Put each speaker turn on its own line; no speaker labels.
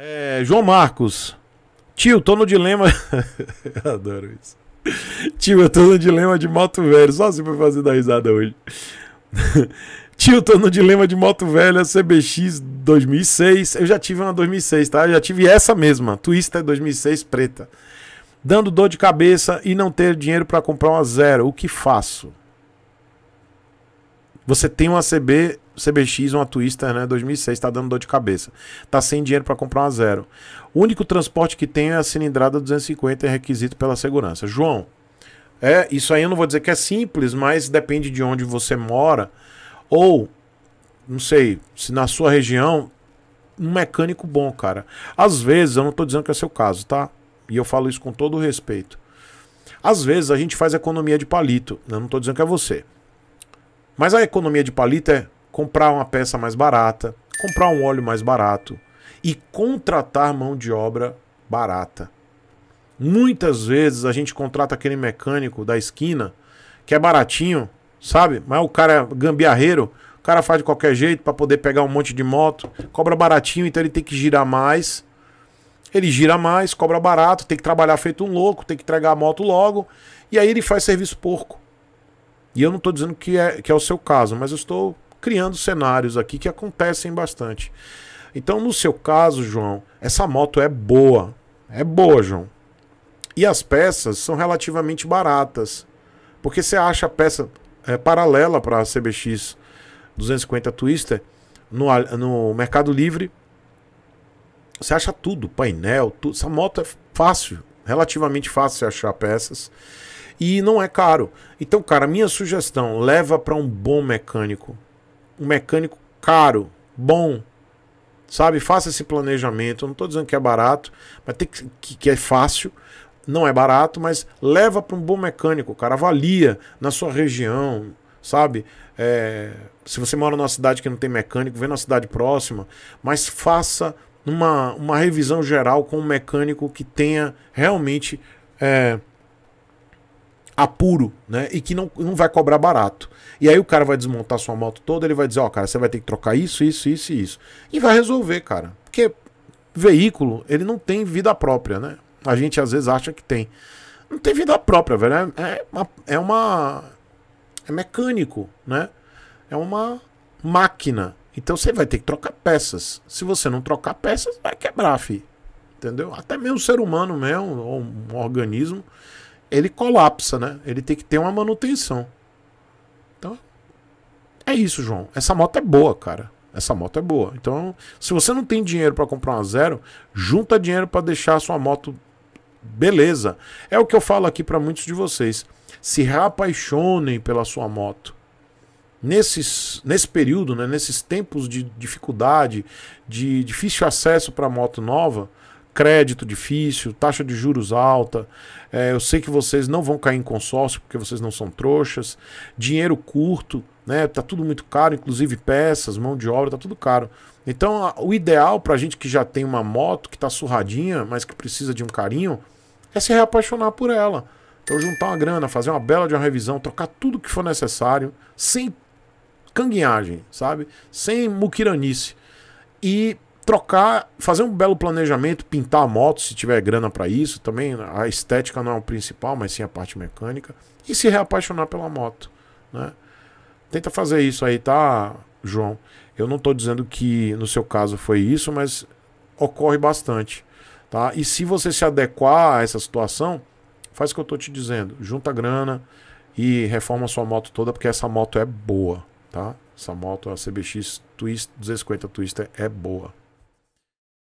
É, João Marcos. Tio, tô no dilema. adoro isso. Tio, eu tô no dilema de moto velha. Só assim pra fazer da risada hoje. Tio, tô no dilema de moto velha CBX 2006. Eu já tive uma 2006, tá? Eu já tive essa mesma, Twister é 2006 preta. Dando dor de cabeça e não ter dinheiro para comprar uma zero. O que faço? Você tem uma CB CBX, uma Twister, né? 2006, tá dando dor de cabeça. Tá sem dinheiro para comprar uma zero. O único transporte que tem é a cilindrada 250, é requisito pela segurança. João, é, isso aí eu não vou dizer que é simples, mas depende de onde você mora. Ou, não sei, se na sua região, um mecânico bom, cara. Às vezes, eu não tô dizendo que é seu caso, tá? E eu falo isso com todo o respeito. Às vezes a gente faz economia de palito. Eu não tô dizendo que é você. Mas a economia de palito é comprar uma peça mais barata, comprar um óleo mais barato e contratar mão de obra barata. Muitas vezes a gente contrata aquele mecânico da esquina que é baratinho, sabe? Mas o cara é gambiarreiro, o cara faz de qualquer jeito para poder pegar um monte de moto, cobra baratinho, então ele tem que girar mais. Ele gira mais, cobra barato, tem que trabalhar feito um louco, tem que entregar a moto logo, e aí ele faz serviço porco. E eu não estou dizendo que é, que é o seu caso, mas eu estou criando cenários aqui que acontecem bastante. Então, no seu caso, João, essa moto é boa. É boa, João. E as peças são relativamente baratas. Porque você acha a peça é, paralela para a CBX 250 Twister no, no Mercado Livre. Você acha tudo, painel, tudo. Essa moto é fácil, relativamente fácil você achar peças. E não é caro. Então, cara, minha sugestão, leva para um bom mecânico um mecânico caro, bom, sabe? Faça esse planejamento. Eu não estou dizendo que é barato, mas tem que, que é fácil. Não é barato, mas leva para um bom mecânico, cara. Avalia na sua região, sabe? É, se você mora numa cidade que não tem mecânico, vem numa cidade próxima, mas faça uma, uma revisão geral com um mecânico que tenha realmente é, apuro, né? E que não, não vai cobrar barato. E aí o cara vai desmontar sua moto toda, ele vai dizer, ó, oh, cara, você vai ter que trocar isso, isso, isso e isso. E vai resolver, cara. Porque veículo, ele não tem vida própria, né? A gente às vezes acha que tem. Não tem vida própria, velho. É, é uma. É, uma, é mecânico, né? É uma máquina. Então você vai ter que trocar peças. Se você não trocar peças, vai quebrar, fi. Entendeu? Até mesmo ser humano mesmo, ou um organismo, ele colapsa, né? Ele tem que ter uma manutenção. Então, é isso, João. Essa moto é boa, cara. Essa moto é boa. Então, se você não tem dinheiro para comprar uma zero, junta dinheiro para deixar a sua moto beleza. É o que eu falo aqui para muitos de vocês. Se reapaixonem pela sua moto. Nesses, nesse período, né, nesses tempos de dificuldade, de difícil acesso para moto nova, crédito difícil, taxa de juros alta. É, eu sei que vocês não vão cair em consórcio porque vocês não são trouxas. Dinheiro curto, né? Tá tudo muito caro, inclusive peças, mão de obra, tá tudo caro. Então, a, o ideal para gente que já tem uma moto que tá surradinha, mas que precisa de um carinho, é se reapaixonar por ela. Então, juntar uma grana, fazer uma bela de uma revisão, trocar tudo que for necessário, sem canguinhagem, sabe? Sem muquiranice. E trocar, fazer um belo planejamento, pintar a moto se tiver grana para isso, também a estética não é o principal, mas sim a parte mecânica, e se reapaixonar pela moto, né? Tenta fazer isso aí, tá, João? Eu não estou dizendo que no seu caso foi isso, mas ocorre bastante, tá? E se você se adequar a essa situação, faz o que eu estou te dizendo, junta grana e reforma sua moto toda, porque essa moto é boa, tá? Essa moto, a CBX Twist 250 Twister é boa.